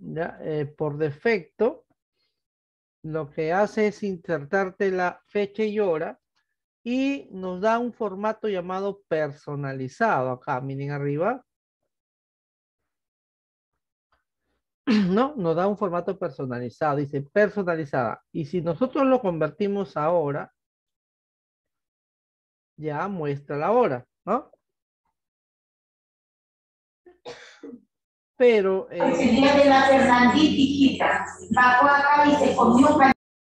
¿ya? Eh, por defecto, lo que hace es insertarte la fecha y hora y nos da un formato llamado personalizado. Acá, miren arriba. No, nos da un formato personalizado, dice personalizada. Y si nosotros lo convertimos ahora, ya muestra la hora, ¿no? pero... Eh,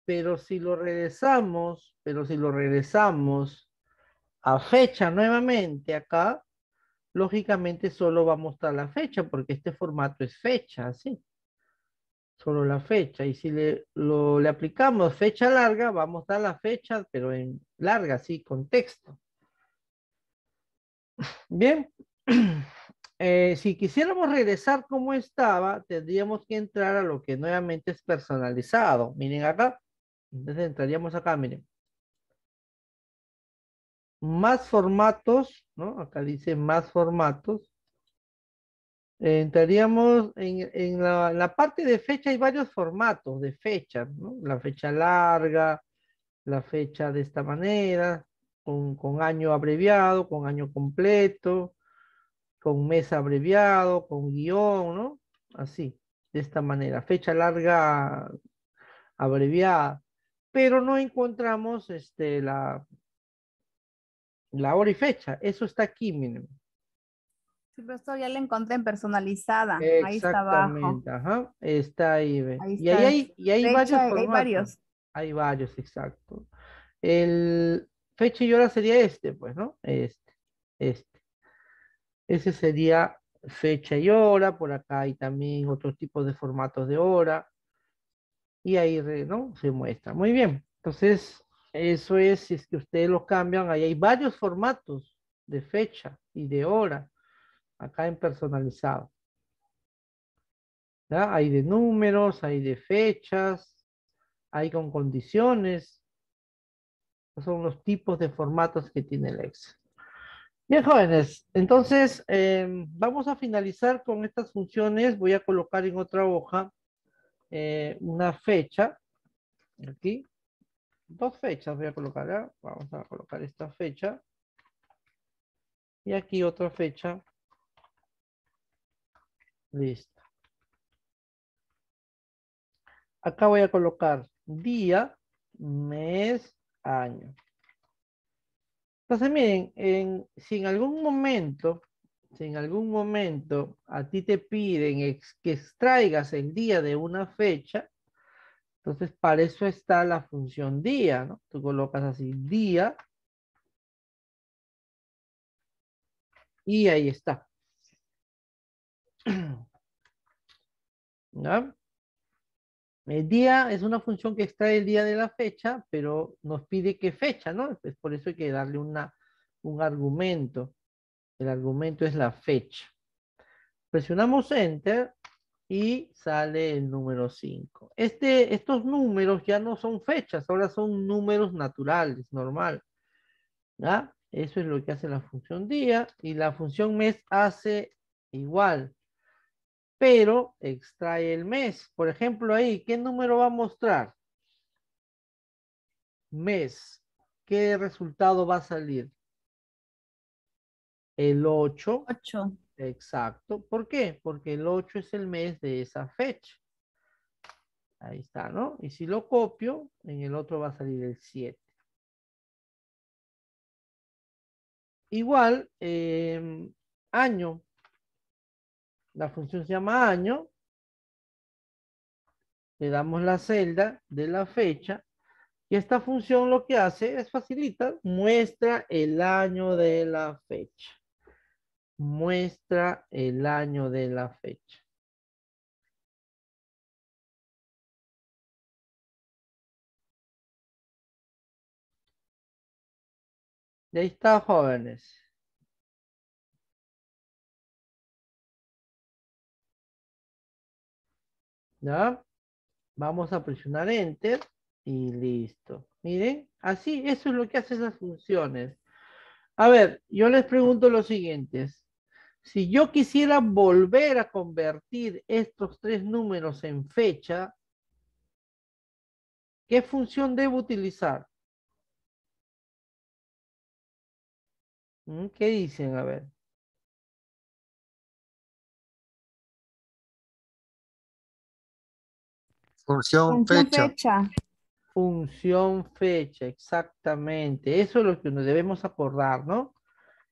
pero si lo regresamos, pero si lo regresamos a fecha nuevamente acá, lógicamente solo va a mostrar la fecha, porque este formato es fecha, así. Solo la fecha. Y si le, lo, aplicamos fecha larga, va a mostrar la fecha, pero en larga, sí, con texto. Bien. Eh, si quisiéramos regresar como estaba, tendríamos que entrar a lo que nuevamente es personalizado. Miren acá. Entonces entraríamos acá, miren. Más formatos, ¿no? Acá dice más formatos. entraríamos en, en la, parte de fecha, hay varios formatos de fecha, ¿no? La fecha larga, la fecha de esta manera, con, con año abreviado, con año completo, con mes abreviado, con guión, ¿no? Así, de esta manera. Fecha larga abreviada. Pero no encontramos este, la, hora y fecha. Eso está aquí, mínimo. Sí, pero esto ya lo encontré en personalizada. Ahí está abajo. Ajá. Está ahí. ahí está. Y ahí hay, varios Hay varios. Hay varios, exacto. El fecha y hora sería este, pues, ¿no? Este, este. Ese sería fecha y hora, por acá hay también otros tipos de formatos de hora. Y ahí ¿no? se muestra. Muy bien, entonces eso es, si es que ustedes lo cambian, ahí hay varios formatos de fecha y de hora, acá en personalizado. Hay de números, hay de fechas, hay con condiciones. son los tipos de formatos que tiene el Excel. Bien, jóvenes, entonces em, vamos a finalizar con estas funciones. Voy a colocar en otra hoja eh, una fecha. Aquí, dos fechas voy a colocar. Vamos a colocar esta fecha. Y aquí otra fecha. Listo. Acá voy a colocar día, mes, año. Entonces, miren, si en algún momento, si en algún momento a ti te piden que extraigas el día de una fecha, entonces para eso está la función día, ¿no? Tú colocas así día y ahí está. ¿No? El día es una función que extrae el día de la fecha, pero nos pide qué fecha, ¿no? es por eso hay que darle una, un argumento. El argumento es la fecha. Presionamos Enter y sale el número 5. Este, estos números ya no son fechas, ahora son números naturales, normal. Eso es lo que hace la función día y la función mes hace igual pero extrae el mes. Por ejemplo, ahí, ¿qué número va a mostrar? Mes. ¿Qué resultado va a salir? El 8. Exacto. ¿Por qué? Porque el 8 es el mes de esa fecha. Ahí está, ¿no? Y si lo copio, en el otro va a salir el 7. Igual, em, año. La función se llama año. Le damos la celda de la fecha. Y esta función lo que hace es facilitar, muestra el año de la fecha. Muestra el año de la fecha. ahí está, jóvenes. ¿Ya? Vamos a presionar Enter y listo. Miren, así, eso es lo que hacen las funciones. A ver, yo les pregunto lo siguiente. Si yo quisiera volver a convertir estos tres números en fecha, ¿qué función debo utilizar? ¿Mm? ¿Qué dicen? A ver. Función, fecha. Función fecha, exactamente. Eso es lo que nos debemos acordar, ¿no?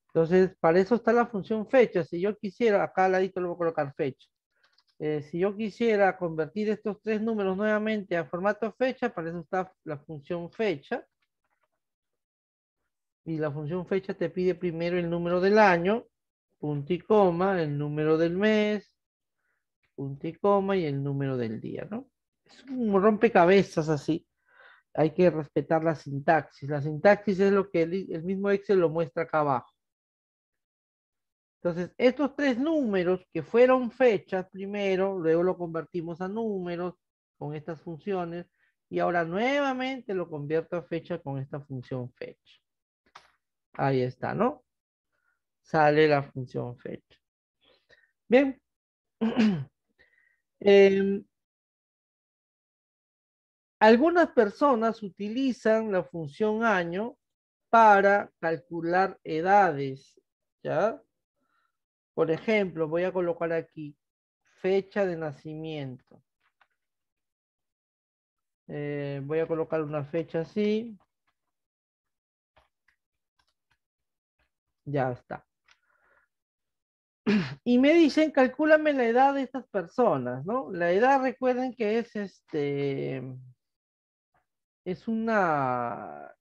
Entonces, para eso está la función fecha. Si yo quisiera, acá al ladito le voy a colocar fecha. Eh, si yo quisiera convertir estos tres números nuevamente a formato fecha, para eso está la función fecha. Y la función fecha te pide primero el número del año, punto y coma, el número del mes, punto y coma y el número del día, ¿no? es un rompecabezas así. Hay que respetar la sintaxis. La sintaxis es lo que el, mismo Excel lo muestra acá abajo. Entonces, estos tres números que fueron fechas primero, luego lo convertimos a números con estas funciones y ahora nuevamente lo convierto a fecha con esta función fecha. Ahí está, ¿no? Sale la función fecha. Bien. Eh, Algunas personas utilizan la función año para calcular edades, ¿ya? Por ejemplo, voy a colocar aquí fecha de nacimiento. Eh, voy a colocar una fecha así. Ya está. Y me dicen, calcúlame la edad de estas personas, ¿no? La edad, recuerden que es este es una,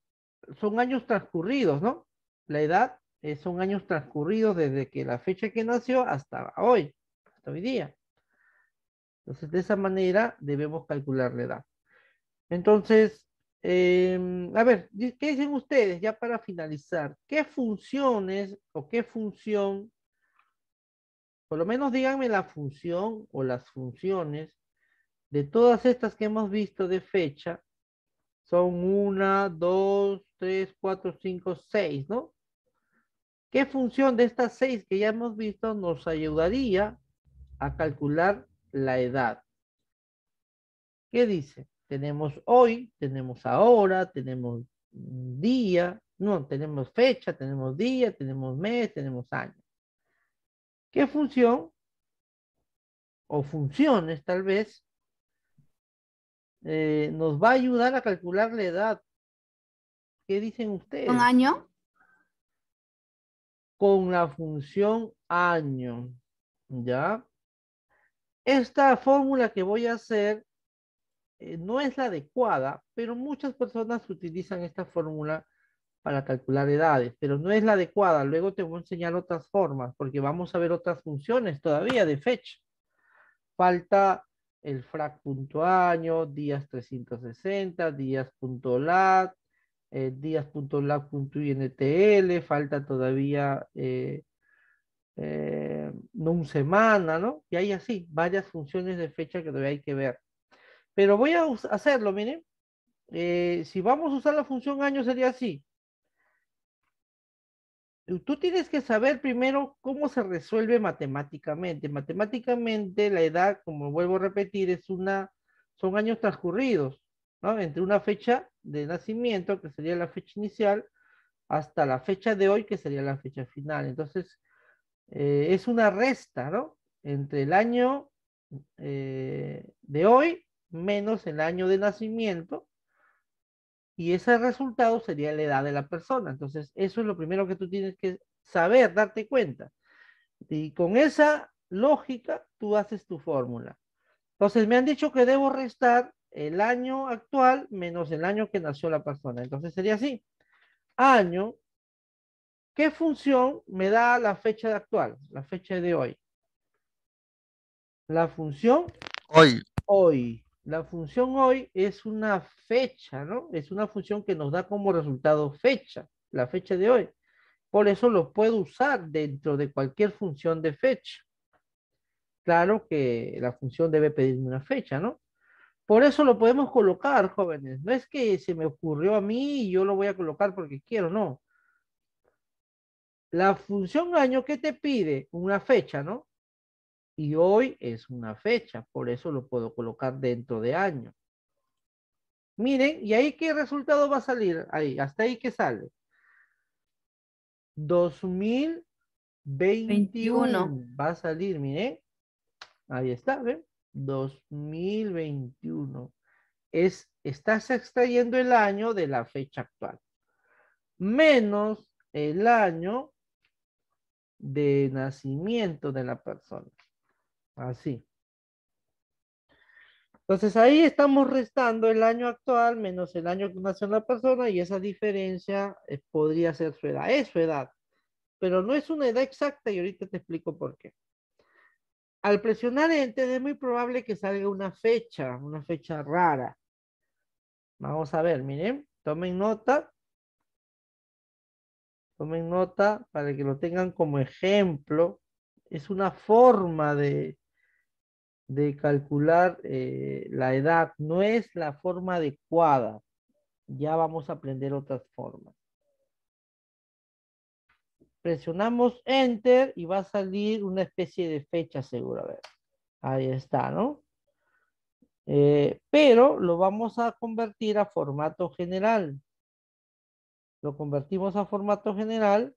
son años transcurridos, ¿no? La edad eh, son años transcurridos desde que la fecha que nació hasta hoy, hasta hoy día. Entonces, de esa manera debemos calcular la edad. Entonces, em, a ver, ¿qué dicen ustedes ya para finalizar? ¿Qué funciones o qué función, por lo menos díganme la función o las funciones de todas estas que hemos visto de fecha son una, dos, tres, cuatro, cinco, seis, ¿no? ¿Qué función de estas seis que ya hemos visto nos ayudaría a calcular la edad? ¿Qué dice? Tenemos hoy, tenemos ahora, tenemos día, no, tenemos fecha, tenemos día, tenemos mes, tenemos año. ¿Qué función o funciones tal vez eh, nos va a ayudar a calcular la edad. ¿Qué dicen ustedes? ¿Un año? Con la función año. ¿Ya? Esta fórmula que voy a hacer eh, no es la adecuada, pero muchas personas utilizan esta fórmula para calcular edades, pero no es la adecuada. Luego te voy a enseñar otras formas, porque vamos a ver otras funciones todavía de fecha. Falta el frac.año, días360, días.lat, eh, días.lat.intl, falta todavía eh, eh, no un semana, ¿no? Y hay así, varias funciones de fecha que todavía hay que ver. Pero voy a hacerlo, miren. Eh, si vamos a usar la función año sería así. Tú tienes que saber primero cómo se resuelve matemáticamente. Matemáticamente la edad, como vuelvo a repetir, es una, son años transcurridos, ¿no? Entre una fecha de nacimiento, que sería la fecha inicial, hasta la fecha de hoy, que sería la fecha final. Entonces, eh, es una resta, ¿no? Entre el año eh, de hoy menos el año de nacimiento y ese resultado sería la edad de la persona. Entonces, eso es lo primero que tú tienes que saber, darte cuenta. Y con esa lógica, tú haces tu fórmula. Entonces, me han dicho que debo restar el año actual menos el año que nació la persona. Entonces, sería así. Año, ¿qué función me da la fecha actual? La fecha de hoy. La función... Hoy. Hoy la función hoy es una fecha, ¿no? Es una función que nos da como resultado fecha, la fecha de hoy. Por eso lo puedo usar dentro de cualquier función de fecha. Claro que la función debe pedirme una fecha, ¿no? Por eso lo podemos colocar, jóvenes. No es que se me ocurrió a mí y yo lo voy a colocar porque quiero, no. La función año ¿qué te pide una fecha, ¿no? Y hoy es una fecha, por eso lo puedo colocar dentro de año. Miren, ¿y ahí qué resultado va a salir? Ahí, hasta ahí que sale. 2021 va a salir, miren. Ahí está, ¿ven? 2021. Es, estás extrayendo el año de la fecha actual. Menos el año de nacimiento de la persona. Así. Entonces ahí estamos restando el año actual menos el año que nació la persona y esa diferencia eh, podría ser su edad. Es su edad, pero no es una edad exacta y ahorita te explico por qué. Al presionar enter es muy probable que salga una fecha, una fecha rara. Vamos a ver, miren, tomen nota. Tomen nota para que lo tengan como ejemplo. Es una forma de, de calcular eh, la edad no es la forma adecuada. Ya vamos a aprender otras formas. Presionamos Enter y va a salir una especie de fecha segura. A ver, ahí está, ¿no? Eh, pero lo vamos a convertir a formato general. Lo convertimos a formato general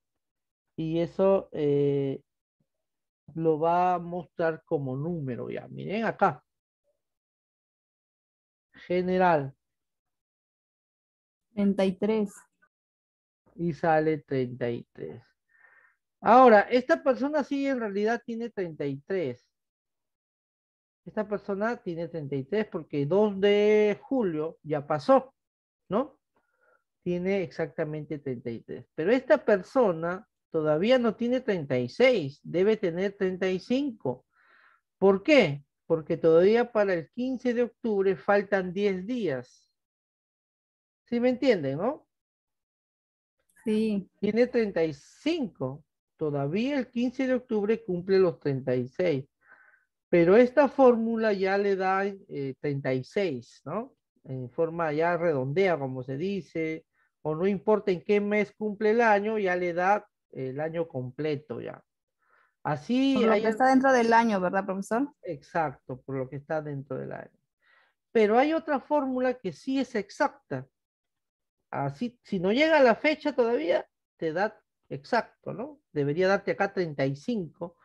y eso eh, lo va a mostrar como número ya. Miren acá. General. 33. Y sale 33. Ahora, esta persona sí en realidad tiene 33. Esta persona tiene 33 porque 2 de julio ya pasó, ¿no? Tiene exactamente 33. Pero esta persona todavía no tiene 36, debe tener 35. ¿Por qué? Porque todavía para el 15 de octubre faltan 10 días. ¿Sí me entienden, no? Sí. Tiene 35. Todavía el 15 de octubre cumple los 36. Pero esta fórmula ya le da 36, eh, ¿no? En forma ya redondea, como se dice, o no importa en qué mes cumple el año, ya le da el año completo ya. Así. Por lo está dentro del año, ¿verdad, profesor? Exacto, por lo que está dentro del año. Pero hay otra fórmula que sí es exacta. Así, si no llega a la fecha todavía, te da exacto, ¿no? Debería darte acá 35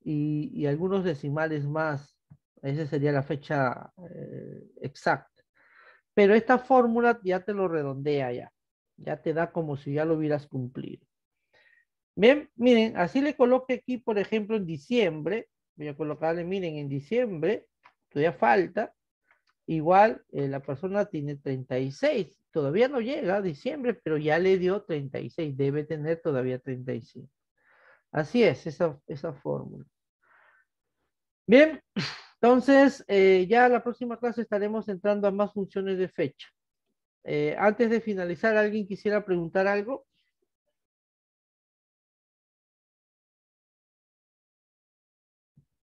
y, y algunos decimales más. Esa sería la fecha eh, exacta. Pero esta fórmula ya te lo redondea ya. Ya te da como si ya lo hubieras cumplido. Bien, miren, así le coloque aquí, por ejemplo, en diciembre. Voy a colocarle, miren, en diciembre, todavía falta. Igual eh, la persona tiene 36. Todavía no llega a diciembre, pero ya le dio 36. Debe tener todavía 35. Así es, esa, fórmula. Bien, entonces eh, ya la próxima clase estaremos entrando a más funciones de fecha. Eh, antes de finalizar, ¿alguien quisiera preguntar algo?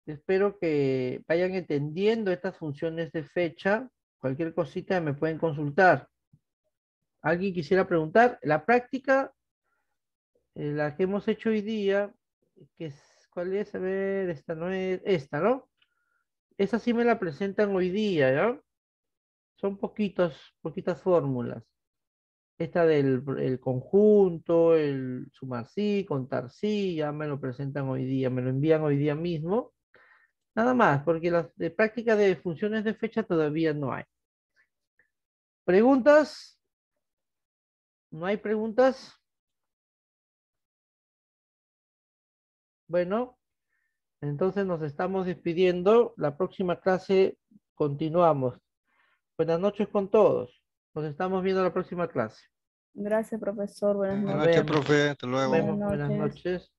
Espero que vayan entendiendo estas funciones de fecha. Cualquier cosita me pueden consultar. ¿Alguien quisiera preguntar? La práctica, eh, la que hemos hecho hoy día, que ¿cuál es? A ver, esta no es, esta, ¿no? Esa sí me la presentan hoy día, ¿ya? Son poquitos, poquitas fórmulas. Esta del conjunto, el sumar sí, contar sí, ya me lo presentan hoy día, me lo envían hoy día mismo. Nada más, porque las de práctica de funciones de fecha todavía no hay. ¿Preguntas? ¿No hay preguntas? Bueno, entonces nos estamos despidiendo. La próxima clase continuamos. Buenas noches con todos. Nos estamos viendo la próxima clase. Gracias, profesor. Buenas noches. Buenas noches, profe. Hasta luego. Buenas noches.